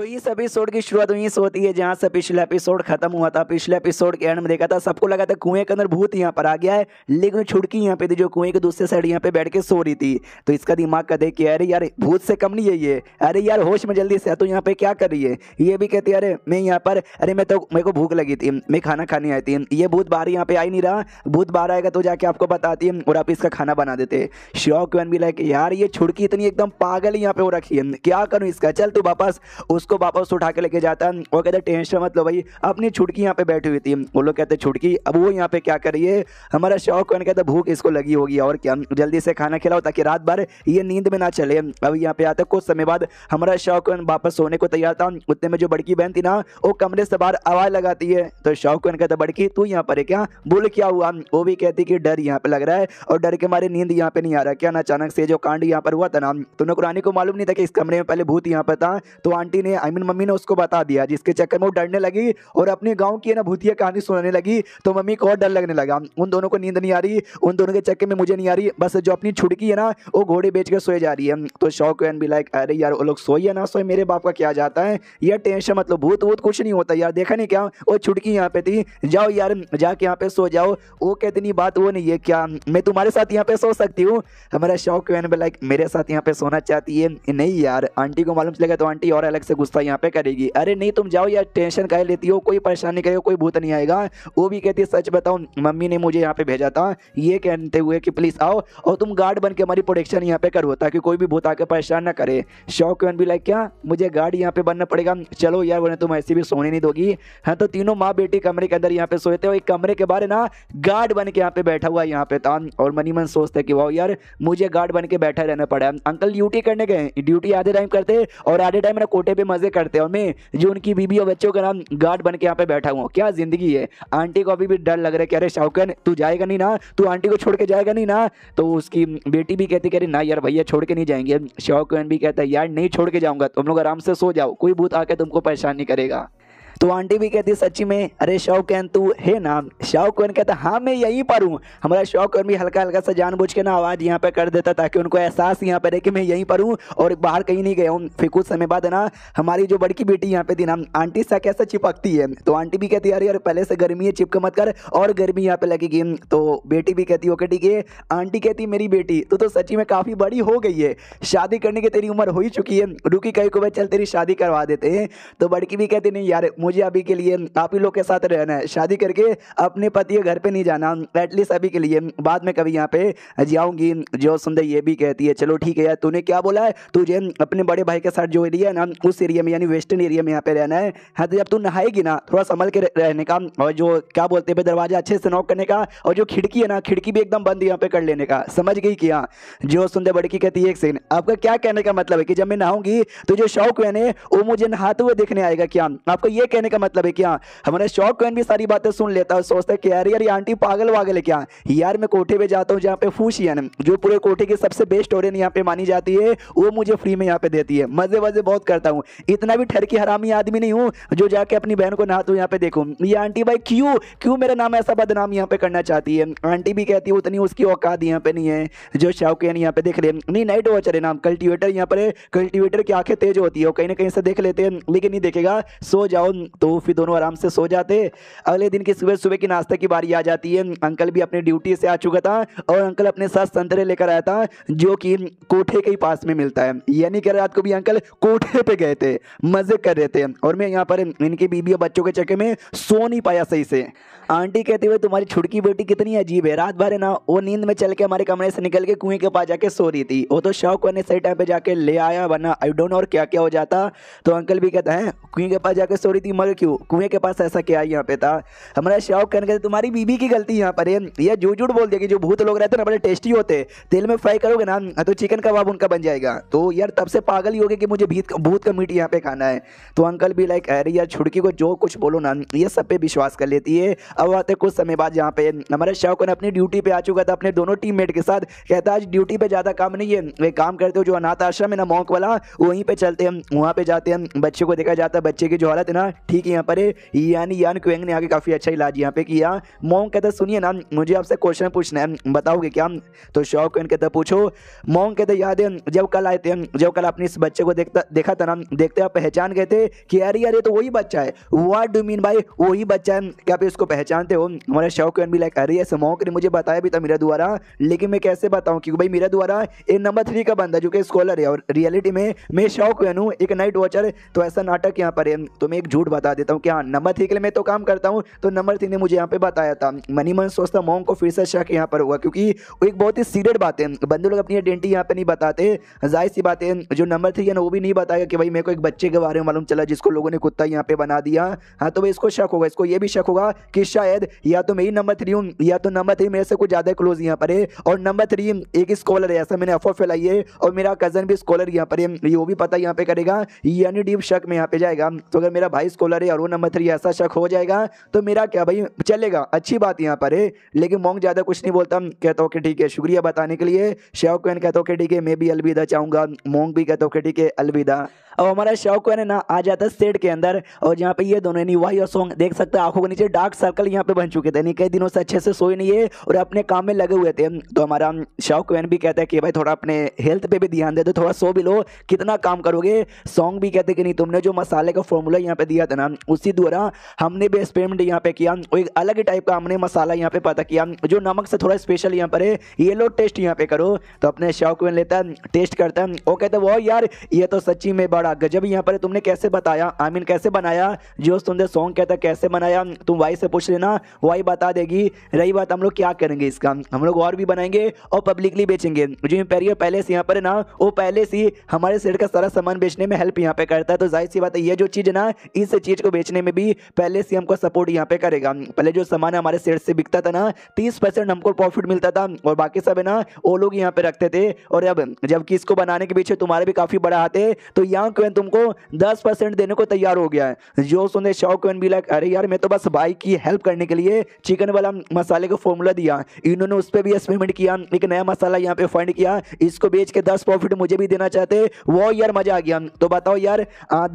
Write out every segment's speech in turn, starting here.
तो इस एपिसोड की शुरुआत वहीं से होती है जहाँ से पिछला एपिसोड खत्म हुआ था पिछले एपिसोड के एंड में देखा था सबको लगा था कुएं के अंदर भूत यहाँ पर आ गया है लेकिन छुड़की यहाँ पे थी जो कुएं के दूसरे साइड यहाँ पे बैठ के सो रही थी तो इसका दिमाग का देख के अरे यार भूत से कम नहीं है ये अरे यार होश में जल्दी से तो यहाँ पे क्या कर रही है ये भी कहती है अरे मैं यहाँ पर अरे मैं तो मेरे को भूख लगी थी मैं खाना खाने आई थी ये भूत बाहर यहाँ पे आई ही नहीं रहा भूत बाहर आएगा तो जाके आपको बताती है और आप इसका खाना बना देते शौक भी लाइक यार ये छुड़की इतनी एकदम पागल यहाँ पे हो रखी है क्या करूँ इसका चल तू वापस उसको उसको वापस उठा के लेके जाता है वो कहते हैं टेंशन मत लो भाई अपनी छुटकी यहाँ पे बैठी हुई थी वो लोग कहते छुटकी अब वो यहाँ पे क्या करिए हमारा शौक कौन कहता भूख इसको लगी होगी और क्या जल्दी से खाना खिलाओ ताकि रात भर ये नींद में ना चले अब यहाँ पे आता कुछ समय बाद हमारा शौकन वापस सोने को तैयार था उतने में जो बड़की बहन थी ना वो कमरे से बाहर आवाज़ लगाती है तो शौक कौन कहता बड़की तू यहाँ पर है क्या भूल क्या हुआ वो भी कहती कि डर यहाँ पे लग रहा है और डर के मारे नींद यहाँ पे नहीं आ रहा क्या ना अचानक से जो कांड यहाँ पर हुआ था ना तो नौकरानी को मालूम नहीं था कि इस कमरे में पहले भूत यहाँ पर था तो आंटी ने आई मीन मम्मी ने उसको बता दिया जिसके चक्कर में वो डरने लगी और अपने गाँव की ना भूतिया कहानी सुनाने लगी तो मम्मी को और डर लगने लगा उन दोनों को नींद नहीं आ रही उन दोनों के चक्कर में मुझे नहीं आ रही बस जो अपनी छुड़की है ना वो घोड़े बेच सोए जा रही है तो शौक एन भी लाइक अरे यार वो लोग सोइए ना सोए मेरे बाप का क्या जाता है यह टेंशन मतलब भूत वूत कुछ नहीं होता यार देखा नहीं क्या वो छुटकी यहाँ पे थी जाओ यार जाके यहाँ पे सो जाओ वो कहते नहीं बात वो नहीं है क्या मैं तुम्हारे साथ यहाँ पे सो सकती हूँ हमारा शौक लाइक मेरे साथ यहाँ पे सोना चाहती है नहीं यार आंटी को मालूम चलेगा तो आंटी और अलग से गुस्सा गुस्सा यहाँ पे करेगी अरे नहीं तुम जाओ यार टेंशन कह लेती हो कोई परेशानी करेगा कोई भूत नहीं आएगा वो भी कहती है सच बताऊँ मम्मी ने मुझे यहाँ पे भेजा था ये कहते हुए कि प्लीज़ आओ और तुम गार्ड बन के हमारी प्रोटेक्शन यहाँ पे करो ताकि कोई भी भूत आके परेशान ना करे शौक भी लाइक क्या मुझे गार्ड यहाँ पे बनना पड़ेगा चलो यार बोले तुम ऐसी भी सोने नहीं दोगी हाँ तो तीनों माँ बेटी कमरे के अंदर यहाँ पे सोए थे और एक कमरे के बारे ना गार्ड बन के यहाँ पे बैठा हुआ है यहाँ पे था और मनी मन सोचते कि वाह यार मुझे गार्ड बन के बैठा रहना पड़ा अंकल ड्यूटी करने गए ड्यूटी आधे टाइम करते और आधे टाइम मेरा कोटे पे मजे करते हैं और मैं जो उनकी बीबी और बच्चों का नाम गार्ड बन के यहाँ पे बैठा हुआ क्या जिंदगी है आंटी को अभी भी डर लग रहा है कि अरे शाहरुख तू जाएगा नहीं ना तू आंटी को छोड़ के जाएगा नहीं ना तो उसकी बेटी भी कहती कह ना यार भैया छोड़ के नहीं जाएंगे शाहरुख भी कहता है यार नहीं छोड़ के जाऊंगा तुम लोग आराम से सो जाओ कोई बूथ आके तुमको परेशान नहीं करेगा तो आंटी भी कहती सच्ची में अरे शव कैन तू है ना शौकन कहता हाँ मैं यहीं पर हूँ हमारा शौकन भी हल्का हल्का सा जानबूझ के ना आवाज़ यहाँ पर कर देता ताकि उनको एहसास यहाँ पर है कि मैं यहीं पर हूँ और बाहर कहीं नहीं गया हूँ फिर कुछ समय बाद है ना हमारी जो बड़की बेटी यहाँ पे थी ना आंटी सा कैसे चिपकती है तो आंटी भी कहती यार यार पहले से गर्मी है चिपक मत कर और गर्मी यहाँ पे लगेगी तो बेटी भी कहती ओके ठीक है आंटी कहती मेरी बेटी तो सच्ची में काफ़ी बड़ी हो गई है शादी करने की तेरी उम्र हो ही चुकी है रुकी कहीं को भाई चल तेरी शादी करवा देते हैं तो बड़की भी कहती नहीं यार मुझे मुझे अभी के लिए आप ही लोग के साथ रहना है शादी करके अपने पति के घर पे नहीं जाना एटलीस्ट अभी के लिए बाद में कभी यहाँ पे जाऊँगी जो सुंदर ये भी कहती है चलो ठीक है यार तूने क्या बोला है तुझे अपने बड़े भाई के साथ जो एरिया है ना उस एरिया में यानी वेस्टर्न एरिया में यहाँ पे रहना है हाँ तो जब तू नहाएगी ना थोड़ा संभल के रहने का और जो क्या बोलते हैं दरवाजा अच्छे से नॉक करने का और जो खिड़की है ना खिड़की भी एकदम बंद यहाँ पे कर लेने का समझ गई क्या जो सुंदर बड़की कहती है एक सेकंड आपका क्या कहने का मतलब है कि जब मैं नहाऊंगी तो जो शौक मैंने वो मुझे नहाते हुए देखने आएगा क्या आपको ये कह कहने का मतलब है क्या हमारे शौक कोइन भी सारी बातें सुन लेता है सोचता है कि यार यार आंटी पागल वागल है क्या यार मैं कोठे पे जाता हूँ जहाँ पे फूशियन जो पूरे कोठे की सबसे बेस्ट ओरियन यहाँ पे मानी जाती है वो मुझे फ्री में यहाँ पे देती है मजे वजे बहुत करता हूँ इतना भी ठर की हरामी आदमी नहीं हूँ जो जाके अपनी बहन को नहाता हूँ यहाँ पे देखूँ ये आंटी भाई क्यों क्यों मेरा नाम ऐसा बदनाम यहाँ पे करना चाहती है आंटी भी कहती है उतनी उसकी औकात यहाँ पे नहीं है जो शौकीन यहाँ पे देख ले नहीं नाइट वॉचर है नाम कल्टिवेटर यहाँ पर कल्टिवेटर की आंखें तेज होती है कहीं ना कहीं से देख लेते हैं लेकिन नहीं देखेगा सो जाओ तो फिर दोनों आराम से सो जाते अगले दिन की सुबह सुबह की नाश्ते की बारी आ जाती है अंकल भी अपनी ड्यूटी से आ चुका था और अंकल अपने साथ संतरे लेकर आया था जो कि कोठे के ही पास में मिलता है यानी कि रात को भी अंकल कोठे पे गए थे मज़े कर रहे थे और मैं यहाँ पर इनके बीबी और बच्चों के चक्के में सो नहीं पाया सही से आंटी कहते हुए तुम्हारी छुटकी बेटी कितनी अजीब है रात भर है ना वो नींद में चल के हमारे कमरे से निकल के कुएं के पास जाके सो रही थी वो तो शौक करने सही टाइम पे जाके ले आया वरना आई डोंट और क्या क्या हो जाता तो अंकल भी कहता है कुएं के पास जाके सो रही थी उमर क्यों कुएं के पास ऐसा क्या है यहाँ पे था हमारा शौक कहने के तो तुम्हारी बीबी की गलती यहाँ पर है यह झूठ झूठ बोल दिया कि जो भूत लोग रहते ना बड़े टेस्टी होते तेल में फ्राई करोगे ना हाँ, तो चिकन कबाब उनका बन जाएगा तो यार तब से पागल ही हो गया कि मुझे भूत का मीट यहाँ पे खाना है तो अंकल भी लाइक अरे यार छुड़की को जो कुछ बोलो ना ये सब पे विश्वास कर लेती है अब आते कुछ समय बाद यहाँ पे हमारे शौक ने अपनी ड्यूटी पे आ चुका था अपने दोनों टीम के साथ कहता आज ड्यूटी पे ज़्यादा काम नहीं है वे काम करते हो जो अनाथ आश्रम है ना मौक वाला वहीं पे चलते हैं वहाँ पे जाते हैं बच्चे को देखा जाता है बच्चे की जो हालत है ना ठीक है यहाँ पर यानी यान क्वेंग ने आगे काफ़ी अच्छा इलाज यहाँ पे किया मोंग कहता सुनिए ना मुझे आपसे क्वेश्चन पूछना है बताओगे क्या तो शौक क्वेन कहता पूछो मोंग कहते याद है जब कल आए थे जब कल अपने इस बच्चे को देखता देखा था ना देखते आप पहचान गए थे कि अरे ये तो वही बच्चा है वाट डू मीन भाई वही बच्चा है क्या आप इसको पहचानते हो हमारे शौक भी लाइक अरे ऐसे मोंग ने मुझे बताया भी था मेरा द्वारा लेकिन मैं कैसे बताऊँ क्योंकि भाई मेरा द्वारा एक नंबर थ्री का बंदा जो कि स्कॉलर है और रियलिटी में मैं शौक क्वेन हूँ एक नाइट वॉचर तो ऐसा नाटक यहाँ पर है तो मैं एक झूठ बता देता हूँ कि हाँ नंबर थ्री के लिए मैं तो काम करता हूँ तो नंबर थ्री ने मुझे यहाँ पे बताया था मनी मन सोचता मोंग को फिर से शक यहाँ पर हुआ क्योंकि वो एक बहुत ही सीरियड बात है बंदे लोग अपनी आइडेंटिटी यहाँ पर नहीं बताते जाहिर सी बातें जो नंबर थ्री है ना वो भी नहीं बताया कि भाई मेरे को एक बच्चे के बारे में मालूम चला जिसको लोगों ने कुत्ता यहाँ पे बना दिया हाँ तो इसको शक होगा इसको ये भी शक होगा कि शायद या तो मैं ही नंबर थ्री हूँ या तो नंबर थ्री मेरे से कुछ ज़्यादा क्लोज यहाँ पर है और नंबर थ्री एक स्कॉलर है ऐसा मैंने अफवाह फैलाई है और मेरा कज़न भी स्कॉलर यहाँ पर है वो भी पता यहाँ पे करेगा यानी डीप शक में यहाँ पे जाएगा तो अगर मेरा भाई स्कॉलर है और वो नंबर थ्री ऐसा शक हो जाएगा तो मेरा क्या भाई चलेगा अच्छी बात यहाँ पर है लेकिन मोंग ज़्यादा कुछ नहीं बोलता कहता ओके ठीक है शुक्रिया बताने के लिए शेव कहता ओके ठीक है मैं भी अलविदा चाहूँगा मोंग भी कहता ओके ठीक है अलविदा और हमारा शौक है ना आ जाता है सेट के अंदर और यहाँ पे ये दोनों यानी वाई और सॉन्ग देख सकते हैं आंखों के नीचे डार्क सर्कल यहाँ पे बन चुके थे यानी कई दिनों से अच्छे से सोए नहीं है और अपने काम में लगे हुए थे तो हमारा शौक वैन भी कहता है कि भाई थोड़ा अपने हेल्थ पे भी ध्यान दे दो तो थोड़ा सो भी लो कितना काम करोगे सॉन्ग भी कहते कि नहीं तुमने जो मसाले का फॉर्मूला यहाँ पे दिया था ना उसी द्वारा हमने भी एक्सपेरिमेंट यहाँ पे किया और एक अलग ही टाइप का हमने मसाला यहाँ पे पता किया जो नमक से थोड़ा स्पेशल यहाँ पर है ये लो टेस्ट यहाँ पे करो तो अपने शौक लेता है टेस्ट करता है वो कहते वो यार ये तो सच्ची में बड़ा बड़ा गजब यहाँ पर तुमने कैसे बताया आई I मीन mean, कैसे बनाया जो तुमने सॉन्ग कहता है कैसे बनाया तुम वाई से पूछ लेना वाई बता देगी रही बात हम लोग क्या करेंगे इसका हम लोग और भी बनाएंगे और पब्लिकली बेचेंगे जो इम्पेरियो पैलेस यहाँ पर ना वो पहले से हमारे सेट का सारा सामान बेचने में हेल्प यहाँ पे करता है तो जाहिर सी बात है ये जो चीज़ है ना इस चीज़ को बेचने में भी पहले से हमको सपोर्ट यहाँ पे करेगा पहले जो सामान हमारे सेट से बिकता था ना तीस हमको प्रॉफिट मिलता था और बाकी सब है ना वो लोग यहाँ पे रखते थे और अब जबकि इसको बनाने के पीछे तुम्हारे भी काफ़ी बड़ा हाथ है तो यहाँ क्वेन तुमको दस परसेंट देने को तैयार हो गया है जो सुने शाओ क्वेन भी लाइक अरे यार मैं तो बस भाई की हेल्प करने के लिए चिकन वाला मसाले का फॉर्मूला दिया इन्होंने उस पर भी एक्सपेरिमेंट किया एक नया मसाला यहाँ पे फंड किया इसको बेच के दस प्रॉफिट मुझे भी देना चाहते वो यार मजा आ गया तो बताओ यार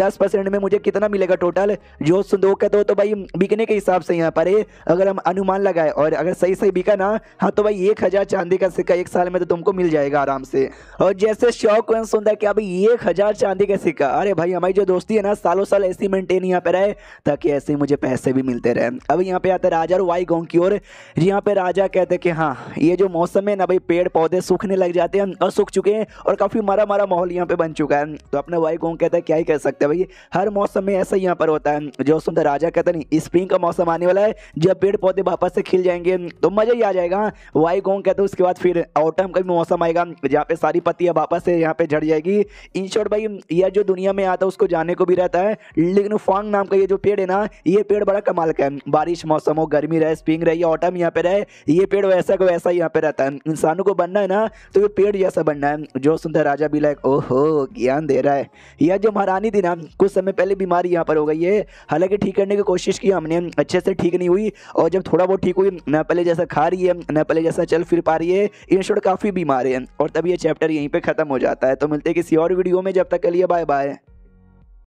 दस परसेंट में मुझे कितना मिलेगा टोटल जो सुन दो कहते हो तो भाई बिकने के हिसाब से यहाँ पर अगर हम अनुमान लगाए और अगर सही सही बिका ना हाँ तो भाई एक हज़ार चांदी का सिक्का एक साल में तो तुमको मिल जाएगा आराम से और जैसे शौक सुनता है कि अभी एक हज़ार चांदी का किसी का अरे भाई हमारी जो दोस्ती है ना सालों साल ऐसी मेंटेन यहाँ पे रहे ताकि ऐसे ही मुझे पैसे भी मिलते रहे अब यहाँ पे आता राजा और वाई गाँव की ओर यहाँ पे राजा कहते कि हाँ ये जो मौसम है ना भाई पेड़ पौधे सूखने लग जाते हैं और सूख चुके हैं और काफ़ी मरा मरा माहौल यहाँ पे बन चुका है तो अपने वाई गाँव कहते हैं क्या ही कह सकते हैं भाई हर मौसम में ऐसा यहाँ पर होता है जो सुनते राजा कहते नहीं स्प्रिंग का मौसम आने वाला है जब पेड़ पौधे वापस से खिल जाएंगे तो मज़ा ही आ जाएगा वाई गाँव कहते उसके बाद फिर ऑटम का भी मौसम आएगा जहाँ पे सारी पत्तियाँ वापस से यहाँ पे झड़ जाएगी इन शॉर्ट भाई यह जो दुनिया में आता है उसको जाने को भी रहता है लेकिन फॉन्ग नाम का ये जो पेड़ है ना ये पेड़ बड़ा कमाल का है बारिश मौसम हो गर्मी रहे स्प्रिंग रहे या ऑटम यहाँ पे रहे ये पेड़ वैसा का वैसा यहाँ पे रहता है इंसानों को बनना है ना तो ये पेड़ जैसा बनना है जो सुनता राजा भी लाइक ओहो ज्ञान दे रहा है यह जो महारानी थी ना कुछ समय पहले बीमारी यहाँ पर हो गई है हालांकि ठीक करने की कोशिश की हमने अच्छे से ठीक नहीं हुई और जब थोड़ा बहुत ठीक हुई न पहले जैसा खा रही है न पहले जैसा चल फिर पा रही है इन शॉर्ट काफ़ी बीमार है और तब ये चैप्टर यहीं पर ख़त्म हो जाता है तो मिलते किसी और वीडियो में जब तक के लिए बाय bye bye